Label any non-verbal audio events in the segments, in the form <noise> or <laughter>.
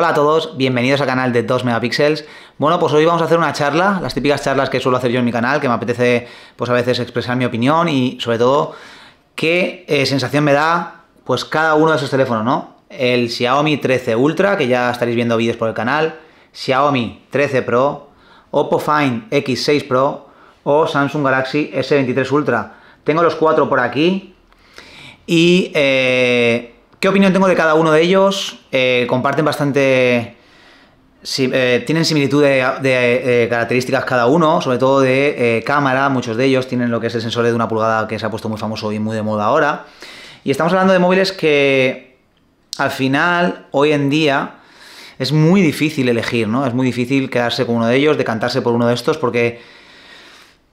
Hola a todos, bienvenidos al canal de 2 megapíxeles. Bueno, pues hoy vamos a hacer una charla, las típicas charlas que suelo hacer yo en mi canal, que me apetece pues a veces expresar mi opinión y sobre todo qué eh, sensación me da pues cada uno de esos teléfonos, ¿no? El Xiaomi 13 Ultra, que ya estaréis viendo vídeos por el canal, Xiaomi 13 Pro, Oppo Find X6 Pro o Samsung Galaxy S23 Ultra. Tengo los cuatro por aquí y... Eh, ¿Qué opinión tengo de cada uno de ellos? Eh, comparten bastante... Eh, tienen similitud de, eh, características cada uno, sobre todo de cámara, muchos de ellos tienen lo que es el sensor de una pulgada que se ha puesto muy famoso y muy de moda ahora. Y estamos hablando de móviles que al final, hoy en día, es muy difícil elegir, ¿no? Es muy difícil quedarse con uno de ellos, decantarse por uno de estos, porque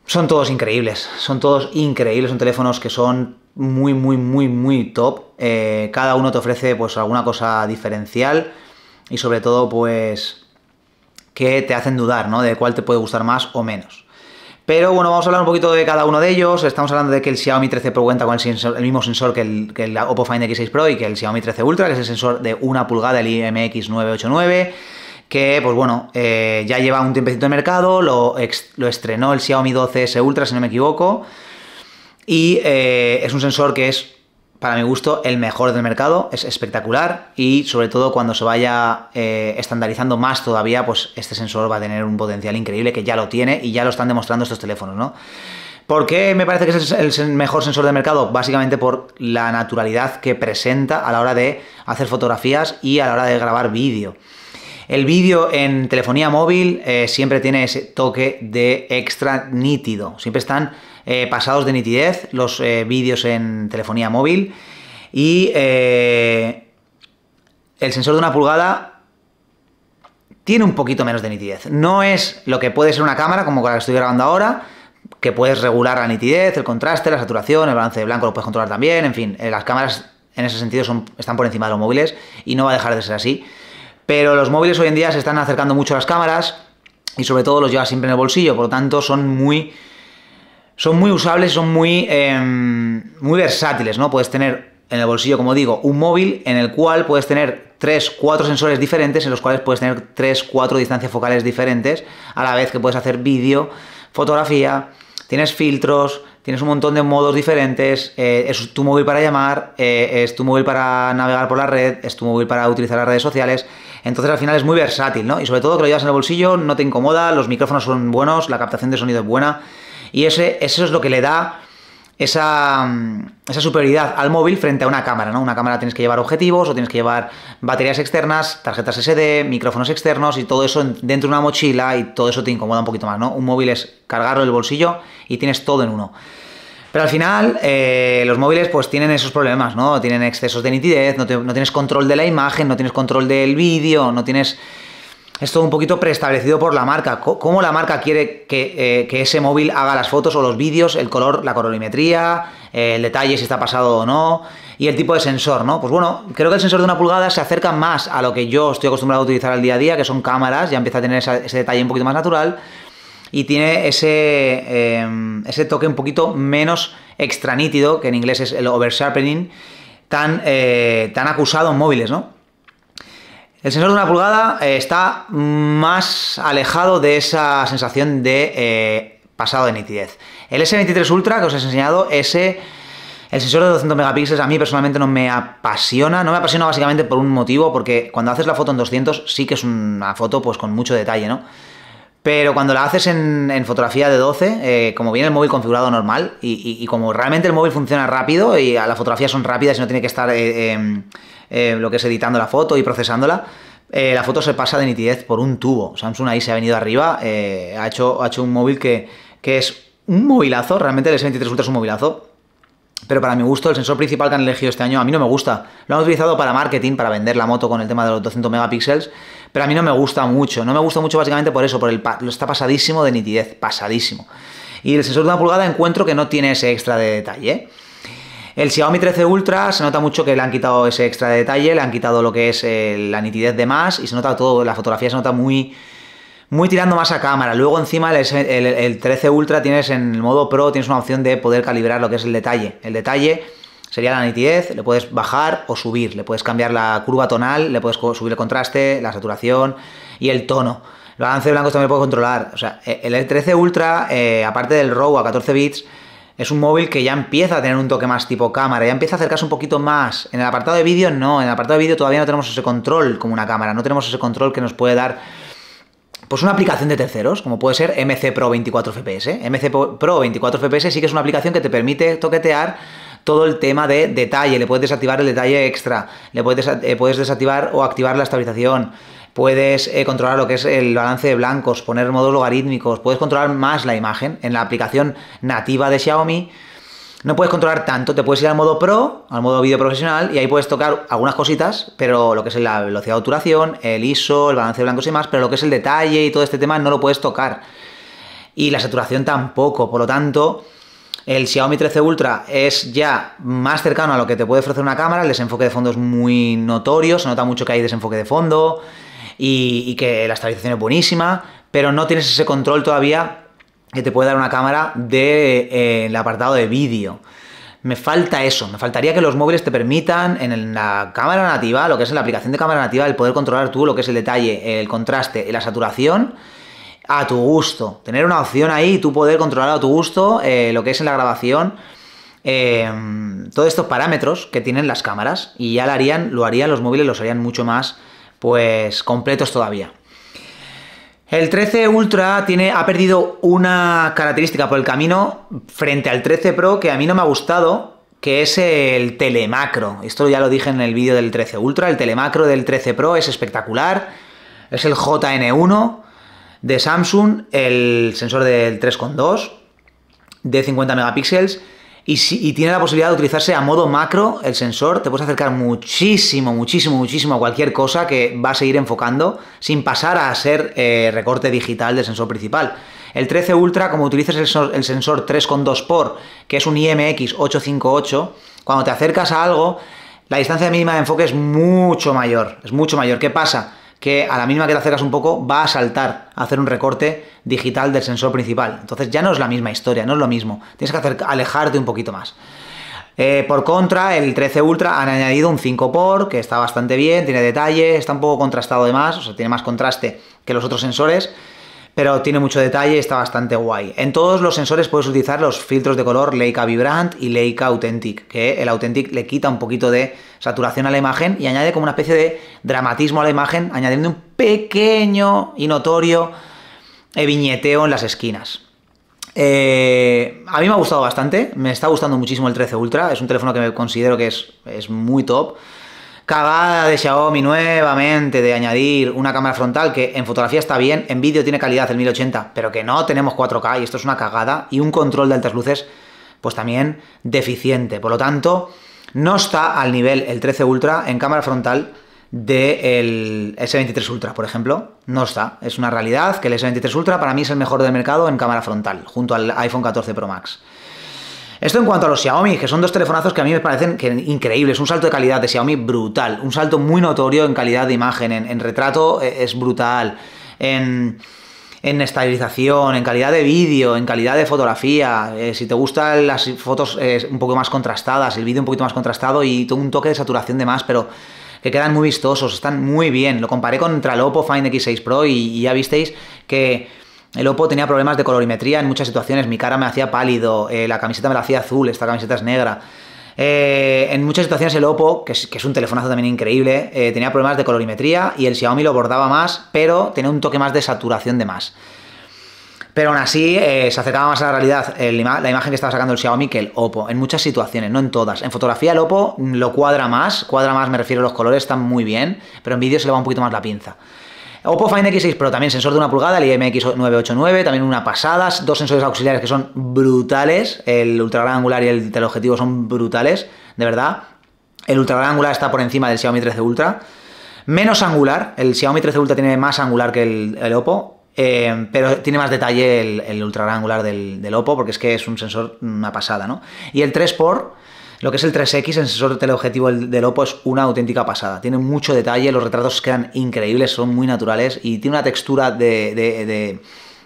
son todos increíbles, son todos increíbles, son teléfonos que son muy, muy, muy, muy top. Eh, cada uno te ofrece pues alguna cosa diferencial y sobre todo pues que te hacen dudar, ¿no? De cuál te puede gustar más o menos. Pero bueno, vamos a hablar un poquito de cada uno de ellos. Estamos hablando de que el Xiaomi 13 Pro cuenta con el, mismo sensor que el, que Oppo Find X6 Pro y que el Xiaomi 13 Ultra, que es el sensor de una pulgada, el IMX989 que pues bueno, eh, ya lleva un tiempecito de mercado, lo, lo, estrenó el Xiaomi 12S Ultra, si no me equivoco, y eh, es un sensor que es, para mi gusto, el mejor del mercado, es espectacular y sobre todo cuando se vaya eh, estandarizando más todavía, pues este sensor va a tener un potencial increíble que ya lo tiene y ya lo están demostrando estos teléfonos, ¿no? ¿Por qué me parece que es el mejor sensor del mercado? Básicamente por la naturalidad que presenta a la hora de hacer fotografías y a la hora de grabar vídeo. El vídeo en telefonía móvil eh, siempre tiene ese toque de extra nítido. Siempre están eh, pasados de nitidez, los eh, vídeos en telefonía móvil y eh, el sensor de una pulgada tiene un poquito menos de nitidez. No es lo que puede ser una cámara como la que estoy grabando ahora, que puedes regular la nitidez, el contraste, la saturación, el balance de blanco lo puedes controlar también, en fin, las cámaras en ese sentido son, están por encima de los móviles y no va a dejar de ser así. Pero los móviles hoy en día se están acercando mucho a las cámaras, y sobre todo los llevas siempre en el bolsillo, por lo tanto son muy son muy usables, son muy, em, muy versátiles, ¿no? Puedes tener en el bolsillo, como digo, un móvil en el cual puedes tener 3, 4 sensores diferentes, en los cuales puedes tener 3, 4 distancias focales diferentes, a la vez que puedes hacer vídeo, fotografía, tienes filtros, tienes un montón de modos diferentes, eh, es tu móvil para llamar, eh, es tu móvil para navegar por la red, es tu móvil para utilizar las redes sociales, entonces al final es muy versátil, ¿no? Y sobre todo que lo llevas en el bolsillo, no te incomoda, los micrófonos son buenos, la captación de sonido es buena, y ese, eso es lo que le da mm, esa, superioridad al móvil frente a una cámara, ¿no? Una cámara tienes que llevar objetivos o tienes que llevar baterías externas, tarjetas SD, micrófonos externos y todo eso dentro de una mochila y todo eso te incomoda un poquito más, ¿no? Un móvil es cargarlo el bolsillo y tienes todo en uno. Pero al final, eh, los móviles pues tienen esos problemas, ¿no? Tienen excesos de nitidez, no, no tienes control de la imagen, no tienes control del vídeo, no tienes es un poquito preestablecido por la marca. ¿Cómo la marca quiere eh, que, ese móvil haga las fotos o los vídeos, el color, la colorimetría, el detalle, si está pasado o no, y el tipo de sensor, ¿no? Pues bueno, creo que el sensor de una pulgada se acerca más a lo que yo estoy acostumbrado a utilizar al día a día, que son cámaras, ya empieza a tener ese detalle un poquito más natural y tiene ese, em, ese toque un poquito menos extranítido, que en inglés es el oversharpening, tan, eh, tan acusado en móviles, ¿no? El sensor de una pulgada eh, está más alejado de esa sensación de eh, pasado de nitidez. El S23 Ultra que os he enseñado, ese... El sensor de 200 megapíxeles a mí personalmente no me apasiona, no me apasiona básicamente por un motivo, porque cuando haces la foto en 200 sí que es una foto pues con mucho detalle, ¿no? Pero cuando la haces en, fotografía de 12, eh, como viene el móvil configurado normal y, como realmente el móvil funciona rápido y las fotografías son rápidas y no tiene que estar em, eh, lo que es editando la foto y procesándola, eh, la foto se pasa de nitidez por un tubo. Samsung ahí se ha venido arriba, eh, ha, hecho, un móvil que, que es un movilazo, realmente el S23 Ultra es un movilazo. Pero para mi gusto, el sensor principal que han elegido este año a mí no me gusta. Lo han utilizado para marketing, para vender la moto con el tema de los 200 megapíxeles, pero a mí no me gusta mucho. No me gusta mucho básicamente por eso, por el está pasadísimo de nitidez, pasadísimo. Y el sensor de una pulgada encuentro que no tiene ese extra de detalle. ¿eh? El Xiaomi 13 Ultra se nota mucho que le han quitado ese extra de detalle, le han quitado lo que es eh, la nitidez de más y se nota todo, la fotografía se nota muy, muy tirando más a cámara. Luego encima el, 13 Ultra tienes en el modo Pro, tienes una opción de poder calibrar lo que es el detalle. El detalle sería la nitidez, le puedes bajar o subir, le puedes cambiar la curva tonal, le puedes subir el contraste, la saturación y el tono. El balance de blancos también lo puedes controlar. O sea, e, el 13 Ultra, eh, aparte del RAW a 14 bits, es un móvil que ya empieza a tener un toque más tipo cámara, ya empieza a acercarse un poquito más. En el apartado de vídeo no, en el apartado de vídeo todavía no tenemos ese control como una cámara, no tenemos ese control que nos puede dar pues una aplicación de terceros, como puede ser MC Pro 24 FPS. MC Pro 24 FPS sí que es una aplicación que te permite toquetear todo el tema de detalle, le puedes desactivar el detalle extra, le puedes, eh, desactivar o activar la estabilización, puedes eh, controlar lo que es el balance de blancos, poner modos logarítmicos, puedes controlar más la imagen. En la aplicación nativa de Xiaomi no puedes controlar tanto, te puedes ir al modo pro, al modo vídeo profesional, y ahí puedes tocar algunas cositas, pero lo que es la velocidad de obturación, el ISO, el balance de blancos y más, pero lo que es el detalle y todo este tema no lo puedes tocar. Y la saturación tampoco, por lo tanto, el Xiaomi 13 Ultra es ya más cercano a lo que te puede ofrecer una cámara, el desenfoque de fondo es muy notorio, se nota mucho que hay desenfoque de fondo, y, que la estabilización es buenísima, pero no tienes ese control todavía que te puede dar una cámara del eh, el apartado de vídeo. Me falta eso, me faltaría que los móviles te permitan en la cámara nativa, lo que es en la aplicación de cámara nativa, el poder controlar tú lo que es el detalle, el contraste, y la saturación a tu gusto. Tener una opción ahí y tú poder controlar a tu gusto eh, lo que es en la grabación, eh, todos estos parámetros que tienen las cámaras y ya lo harían, lo harían los móviles, los harían mucho más pues completos todavía. El 13 Ultra tiene, ha perdido una característica por el camino frente al 13 Pro que a mí no me ha gustado, que es el telemacro. Esto ya lo dije en el vídeo del 13 Ultra, el telemacro del 13 Pro es espectacular, es el JN1 de Samsung, el sensor del 3.2 de 50 megapíxeles y, tiene la posibilidad de utilizarse a modo macro el sensor, te puedes acercar muchísimo, muchísimo, muchísimo a cualquier cosa que va a seguir enfocando sin pasar a ser eh, recorte digital del sensor principal. El 13 Ultra, como utilizas el, sensor, el sensor 3.2 por, que es un IMX 858, cuando te acercas a algo, la distancia mínima de enfoque es mucho mayor, es mucho mayor. ¿Qué pasa? que a la misma que te acercas un poco va a saltar, a hacer un recorte digital del sensor principal. Entonces ya no es la misma historia, no es lo mismo. Tienes que alejarte un poquito más. Eh, por contra, el 13 Ultra han añadido un 5 por que está bastante bien, tiene detalle, está un poco contrastado de más, o sea, tiene más contraste que los otros sensores pero tiene mucho detalle y está bastante guay. En todos los sensores puedes utilizar los filtros de color Leica Vibrant y Leica Authentic, que el Authentic le quita un poquito de saturación a la imagen y añade como una especie de dramatismo a la imagen, añadiendo un pequeño y notorio eh, viñeteo en las esquinas. Eh, a mí me ha gustado bastante, me está gustando muchísimo el 13 Ultra, es un teléfono que me considero que es, es muy top. Cagada de Xiaomi nuevamente de añadir una cámara frontal que en fotografía está bien, en vídeo tiene calidad el 1080, pero que no tenemos 4K y esto es una cagada y un control de altas luces pues también deficiente. Por lo tanto, no está al nivel el 13 Ultra en cámara frontal del S23 Ultra, por ejemplo. No está. Es una realidad que el S23 Ultra para mí es el mejor del mercado en cámara frontal, junto al iPhone 14 Pro Max. Esto en cuanto a los Xiaomi, que son dos telefonazos que a mí me parecen que increíbles. Un salto de calidad de Xiaomi brutal. Un salto muy notorio en calidad de imagen. En, retrato eh, es brutal. En, en, estabilización, en calidad de vídeo, en calidad de fotografía. Eh, si te gustan las fotos eh, un poco más contrastadas, el vídeo un poquito más contrastado y un toque de saturación de más, pero que quedan muy vistosos, están muy bien. Lo comparé contra el Oppo Find X6 Pro y ya visteis que el Oppo tenía problemas de colorimetría en muchas situaciones. Mi cara me hacía pálido, eh, la camiseta me la hacía azul, esta camiseta es negra. Eh, en muchas situaciones el Oppo, que es, un telefonazo también increíble, eh, tenía problemas de colorimetría y el Xiaomi lo bordaba más, pero tenía un toque más de saturación de más. Pero aún así se acercaba más a la realidad la imagen que estaba sacando el Xiaomi que el Oppo, en muchas situaciones, no en todas. En fotografía el Oppo lo cuadra más, cuadra más me refiero a los colores, están muy bien, pero en vídeo se le va un poquito más la pinza. Oppo Find X6 Pro, también sensor de una pulgada, el IMX989, también una pasada, dos sensores auxiliares que son brutales, el ultra gran angular y el teleobjetivo son brutales, de verdad. El ultra gran angular está por encima del Xiaomi 13 Ultra. Menos angular, el Xiaomi 13 Ultra tiene más angular que el, Oppo, eh, pero tiene más detalle el, ultra gran angular del, Oppo, porque es que es un sensor una pasada, ¿no? Y el 3 por lo que es el 3X, el sensor teleobjetivo del Oppo es una auténtica pasada. Tiene mucho detalle, los retratos quedan increíbles, son muy naturales y tiene una textura de,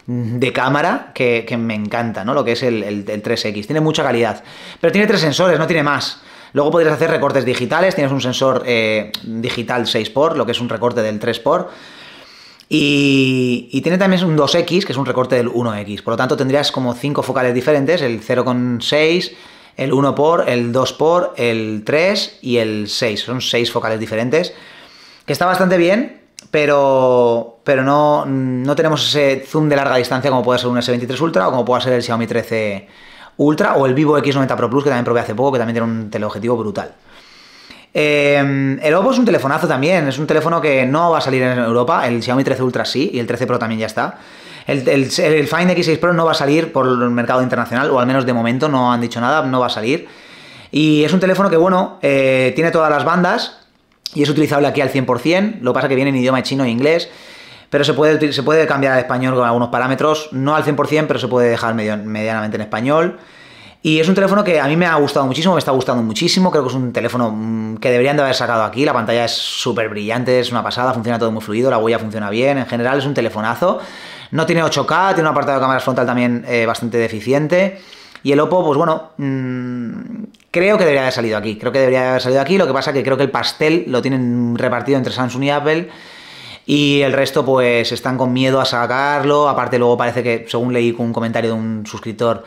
de, cámara que, me encanta, ¿no? Lo que es el, 3X. Tiene mucha calidad. Pero tiene tres sensores, no tiene más. Luego podrías hacer recortes digitales. Tienes un sensor eh, digital 6x, lo que es un recorte del 3x. Y, y, tiene también un 2X, que es un recorte del 1X. Por lo tanto, tendrías como 5 focales diferentes, el 0,6, el 1 por, el 2 por, el 3 y el 6. Son 6 focales diferentes. Que está bastante bien, pero, pero no, tenemos ese zoom de larga distancia como puede ser un S23 Ultra o como puede ser el Xiaomi 13 Ultra o el Vivo X90 Pro Plus que también probé hace poco, que también tiene un teleobjetivo brutal. Eh, el Oppo es un telefonazo también, es un teléfono que no va a salir en Europa, el Xiaomi 13 Ultra sí y el 13 Pro también ya está. El, Find X6 Pro no va a salir por el mercado internacional, o al menos de momento no han dicho nada, no va a salir. Y es un teléfono que, bueno, eh, tiene todas las bandas y es utilizable aquí al 100%. Lo que pasa que viene en idioma chino e inglés, pero se puede, se puede cambiar al español con algunos parámetros. No al 100%, pero se puede dejar medianamente en español. Y es un teléfono que a mí me ha gustado muchísimo, me está gustando muchísimo. Creo que es un teléfono mm, que deberían de haber sacado aquí. La pantalla es súper brillante, es una pasada, funciona todo muy fluido, la huella funciona bien. En general es un telefonazo. No tiene 8K, tiene un apartado de cámara frontal también eh, bastante deficiente. Y el Oppo, pues bueno, mm, creo que debería haber salido aquí. Creo que debería haber salido aquí. Lo que pasa es que creo que el pastel lo tienen repartido entre Samsung y Apple. Y el resto, pues están con miedo a sacarlo. Aparte, luego parece que, según leí con un comentario de un suscriptor,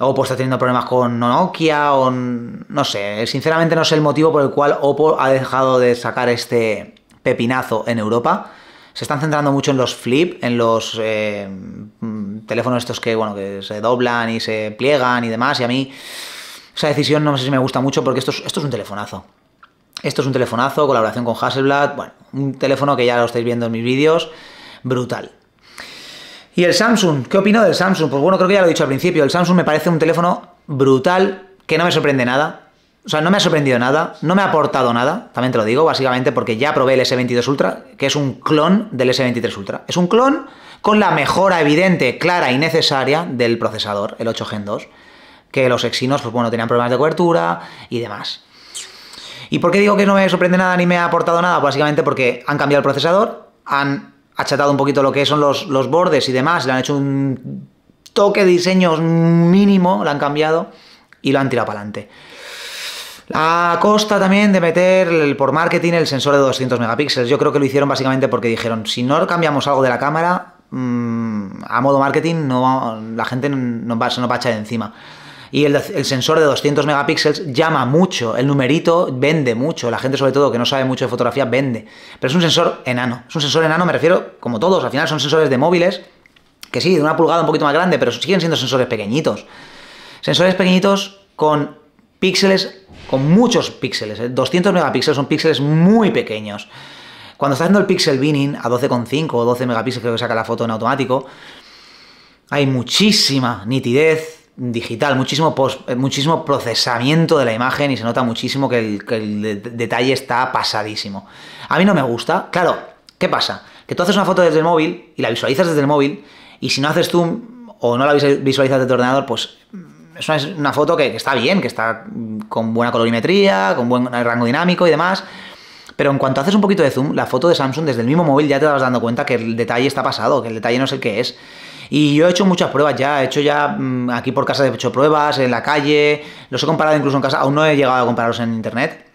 Oppo está teniendo problemas con Nokia o no sé. Sinceramente no sé el motivo por el cual Oppo ha dejado de sacar este pepinazo en Europa se están centrando mucho en los flip, en los eh, mm, teléfonos estos que, bueno, que se doblan y se pliegan y demás, y a mí esa decisión no sé si me gusta mucho porque esto es, esto es un telefonazo. Esto es un telefonazo, colaboración con Hasselblad, bueno, un teléfono que ya lo estáis viendo en mis vídeos, brutal. ¿Y el Samsung? ¿Qué opino del Samsung? Pues bueno, creo que ya lo he dicho al principio, el Samsung me parece un teléfono brutal, que no me sorprende nada, o sea, no me ha sorprendido nada, no me ha aportado nada, también te lo digo, básicamente porque ya probé el S22 Ultra, que es un clon del S23 Ultra. Es un clon con la mejora evidente, clara y necesaria del procesador, el 8 Gen 2, que los Exynos, pues bueno, tenían problemas de cobertura y demás. ¿Y por qué digo que no me sorprende nada ni me ha aportado nada? Básicamente porque han cambiado el procesador, han achatado un poquito lo que son los, bordes y demás, le han hecho un toque de diseño mínimo, lo han cambiado y lo han tirado para adelante. A costa también de meter por marketing el sensor de 200 megapíxeles. Yo creo que lo hicieron básicamente porque dijeron, si no cambiamos algo de la cámara, mm, a modo marketing no, la gente no va, se nos va a echar encima y el, el, sensor de 200 megapíxeles llama mucho, el numerito vende mucho, la gente sobre todo que no sabe mucho de fotografía vende, pero es un sensor enano, es un sensor enano me refiero como todos, al final son sensores de móviles, que sí, de una pulgada un poquito más grande, pero siguen siendo sensores pequeñitos, sensores pequeñitos con píxeles con muchos píxeles. 200 ¿eh? megapíxeles son píxeles muy pequeños. Cuando está haciendo el pixel binning a 12,5 o 12 megapíxeles, creo que saca la foto en automático, hay muchísima nitidez digital, muchísimo, eh, muchísimo procesamiento de la imagen y se nota muchísimo que el, detalle está pasadísimo. A mí no me gusta. Claro, ¿qué pasa? Que tú haces una foto desde el móvil y la visualizas desde el móvil y si no haces zoom o no la visualizas desde tu ordenador, pues es una, foto que, está bien, que está con buena colorimetría, con buen rango dinámico y demás. Pero en cuanto haces un poquito de zoom, la foto de Samsung desde el mismo móvil ya te vas dando cuenta que el detalle está pasado, que el detalle no es el que es. Y yo he hecho muchas pruebas ya, he hecho ya mm, aquí por casa he hecho pruebas, en la calle, los he comparado incluso en casa, aún no he llegado a compararlos en internet.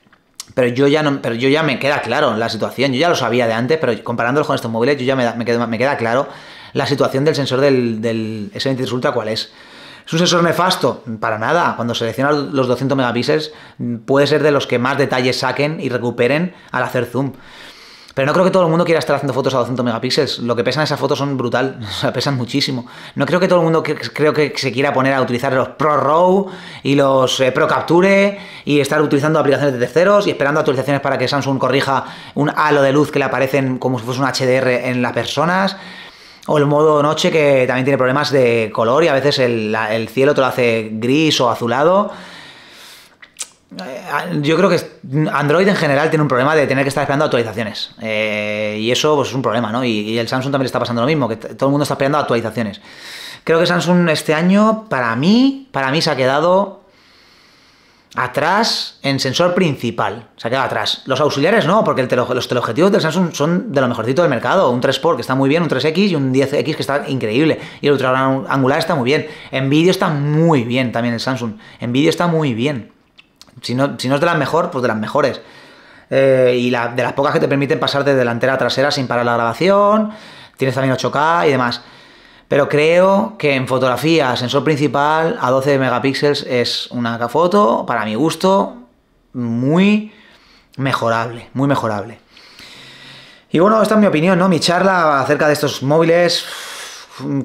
Pero yo ya no, pero yo ya me queda claro la situación, yo ya lo sabía de antes, pero comparándolos con estos móviles, yo ya me, queda, claro la situación del sensor del, del S23 Ultra cuál es. ¿Es un sensor nefasto? Para nada. Cuando seleccionas los 200 megapíxeles, puede ser de los que más detalles saquen y recuperen al hacer zoom. Pero no creo que todo el mundo quiera estar haciendo fotos a 200 megapíxeles. Lo que pesan esas fotos son brutal, <laughs> o sea, pesan muchísimo. No creo que todo el mundo creo que se quiera poner a utilizar los Pro Raw y los eh, Pro Capture y estar utilizando aplicaciones de terceros y esperando actualizaciones para que Samsung corrija un halo de luz que le aparecen como si fuese un HDR en las personas. O el modo noche que también tiene problemas de color y a veces el, cielo te lo hace gris o azulado. Eh, yo creo que Android en general tiene un problema de tener que estar esperando actualizaciones. Eh, y eso pues, es un problema, ¿no? Y, y, el Samsung también le está pasando lo mismo, que todo el mundo está esperando actualizaciones. Creo que Samsung este año, para mí, para mí se ha quedado atrás en sensor principal. Se ha quedado atrás. Los auxiliares no, porque los teleobjetivos del Samsung son de lo mejorcito del mercado. Un 3 por que está muy bien, un 3X y un 10X que está increíble. Y el ultra angular está muy bien. En vídeo está muy bien también el Samsung. En vídeo está muy bien. Si no, si no es de las mejor, pues de las mejores. Eh, y de las pocas que te permiten pasar de delantera a trasera sin parar la grabación. Tienes también 8K y demás. Pero creo que en fotografía, sensor principal a 12 megapíxeles es una foto, para mi gusto, muy mejorable, muy mejorable. Y bueno, esta es mi opinión, ¿no? Mi charla acerca de estos móviles.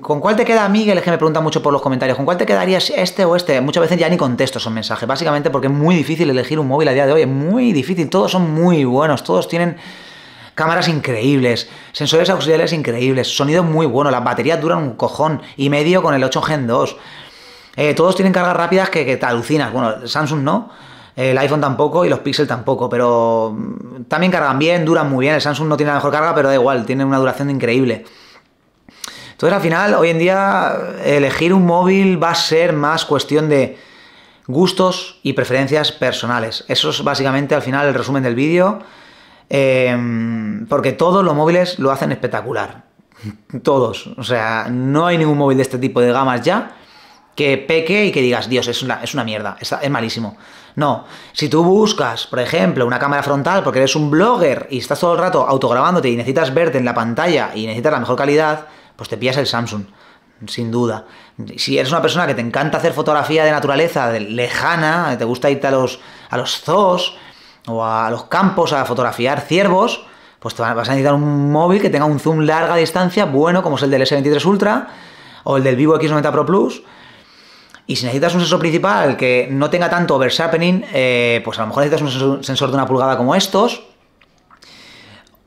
¿Con cuál te queda, Miguel? Es que me pregunta mucho por los comentarios. ¿Con cuál te quedarías este o este? Muchas veces ya ni contesto esos mensajes, básicamente porque es muy difícil elegir un móvil a día de hoy. Es muy difícil, todos son muy buenos, todos tienen cámaras increíbles, sensores auxiliares increíbles, sonido muy bueno, las baterías duran un cojón y medio con el 8 Gen 2. Eh, todos tienen cargas rápidas que, te alucinas. Bueno, Samsung no, el iPhone tampoco y los Pixel tampoco, pero mm, también cargan bien, duran muy bien. El Samsung no tiene la mejor carga, pero da igual, tiene una duración increíble. Entonces al final, hoy en día, elegir un móvil va a ser más cuestión de gustos y preferencias personales. Eso es básicamente al final el resumen del vídeo. Em, porque todos los móviles lo hacen espectacular. Todos. O sea, no hay ningún móvil de este tipo de gamas ya que peque y que digas, Dios, es una, es mierda, es, malísimo. No, si tú buscas, por ejemplo, una cámara frontal porque eres un blogger y estás todo el rato autograbándote y necesitas verte en la pantalla y necesitas la mejor calidad, pues te pillas el Samsung, sin duda. Si eres una persona que te encanta hacer fotografía de naturaleza lejana, te gusta irte a los, a los zoos, o a los campos a fotografiar ciervos, pues vas a necesitar un móvil que tenga un zoom larga distancia, bueno, como es el del S23 Ultra o el del Vivo X90 Pro Plus. Y si necesitas un sensor principal que no tenga tanto oversharpening, eh, pues a lo mejor necesitas un sensor de una pulgada como estos.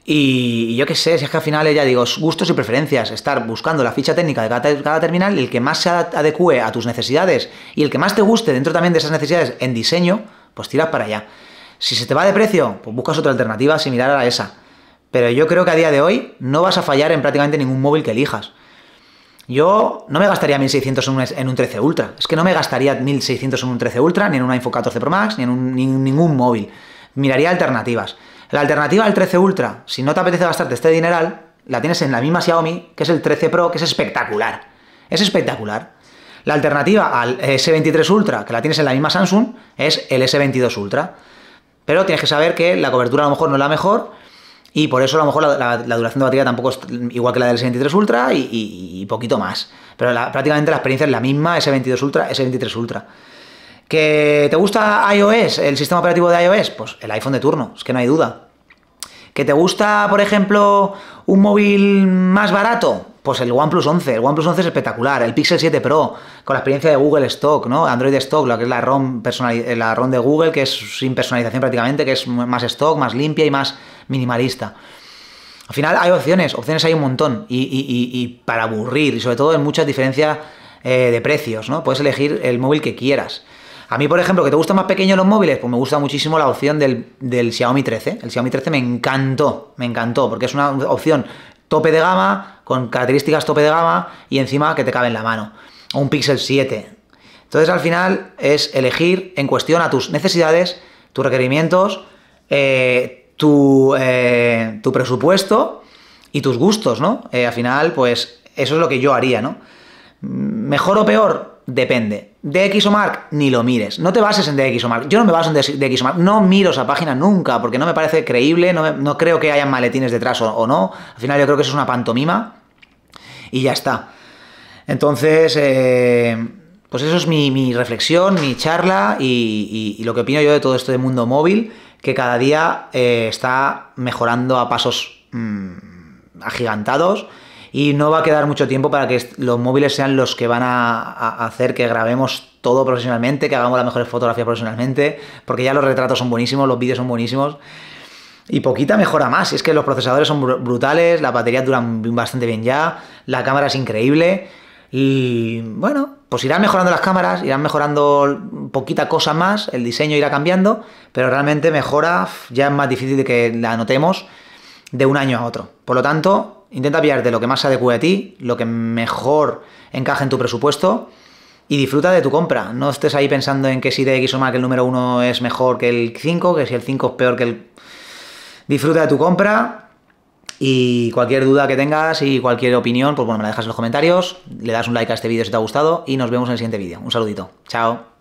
Y yo qué sé, si es que al final ya digo, gustos y preferencias, estar buscando la ficha técnica de cada, terminal cada terminal, el que más se adecue a tus necesidades y el que más te guste dentro también de esas necesidades en diseño, pues tiras para allá. Si se te va de precio, pues buscas otra alternativa similar a esa. Pero yo creo que a día de hoy no vas a fallar en prácticamente ningún móvil que elijas. Yo no me gastaría 1600 en un, 13 Ultra. Es que no me gastaría 1600 en un 13 Ultra, ni en un iPhone 14 Pro Max, ni en, ni en ningún móvil. Miraría alternativas. La alternativa al 13 Ultra, si no te apetece gastarte este dineral, la tienes en la misma Xiaomi, que es el 13 Pro, que es espectacular. Es espectacular. La alternativa al S23 Ultra, que la tienes en la misma Samsung, es el S22 Ultra. Pero tienes que saber que la cobertura a lo mejor no es la mejor y por eso a lo mejor la, duración de batería tampoco es igual que la del S23 Ultra y, poquito más. Pero prácticamente la experiencia es la misma, S22 Ultra, S23 Ultra. ¿Que te gusta iOS, el sistema operativo de iOS? Pues el iPhone de turno, es que no hay duda. ¿Que te gusta, por ejemplo, un móvil más barato? Pues el OnePlus 11. El OnePlus 11 es espectacular. El Pixel 7 Pro, con la experiencia de Google Stock, ¿no? Android Stock, lo que es la ROM, eh, la ROM de Google, que es sin personalización prácticamente, que es más stock, más limpia y más minimalista. Al final hay opciones, opciones hay un montón. Y, para aburrir, y sobre todo en mucha diferencia eh, de precios, ¿no? Puedes elegir el móvil que quieras. A mí, por ejemplo, que te gustan más pequeños los móviles, pues me gusta muchísimo la opción del, Xiaomi 13. El Xiaomi 13 me encantó, me encantó, porque es una opción tope de gama, con características tope de gama y encima que te cabe en la mano. O un Pixel 7. Entonces, al final, es elegir en cuestión a tus necesidades, tus requerimientos, eh, eh, tu, presupuesto y tus gustos, ¿no? Eh, al final, pues eso es lo que yo haría, ¿no? Mejor o peor, Depende. Mark, ni lo mires. No te bases en Mark. Yo no me baso en Mark, No miro esa página nunca porque no me parece creíble. No, creo que hayan maletines detrás o, no. Al final yo creo que eso es una pantomima. Y ya está. Entonces, eh, pues eso es mi, reflexión, mi charla y, lo que opino yo de todo esto de mundo móvil, que cada día eh, está mejorando a pasos mm, agigantados y no va a quedar mucho tiempo para que los móviles sean los que van a, hacer que grabemos todo profesionalmente, que hagamos la mejores fotografía profesionalmente, porque ya los retratos son buenísimos, los vídeos son buenísimos. Y poquita mejora más, es que los procesadores son brutales, las baterías duran bastante bien ya, la cámara es increíble y bueno, pues irán mejorando las cámaras, irán mejorando poquita cosa más, el diseño irá cambiando, pero realmente mejora ya es más difícil de que la notemos de un año a otro. Por lo tanto, Intenta pillarte lo que más se adecue a ti, lo que mejor encaje en tu presupuesto y disfruta de tu compra. No estés ahí pensando en que si de X o más que el número 1 es mejor que el 5, que si el 5 es peor que el... Disfruta de tu compra y cualquier duda que tengas y cualquier opinión, pues bueno, me la dejas en los comentarios, le das un like a este vídeo si te ha gustado y nos vemos en el siguiente vídeo. Un saludito. Chao.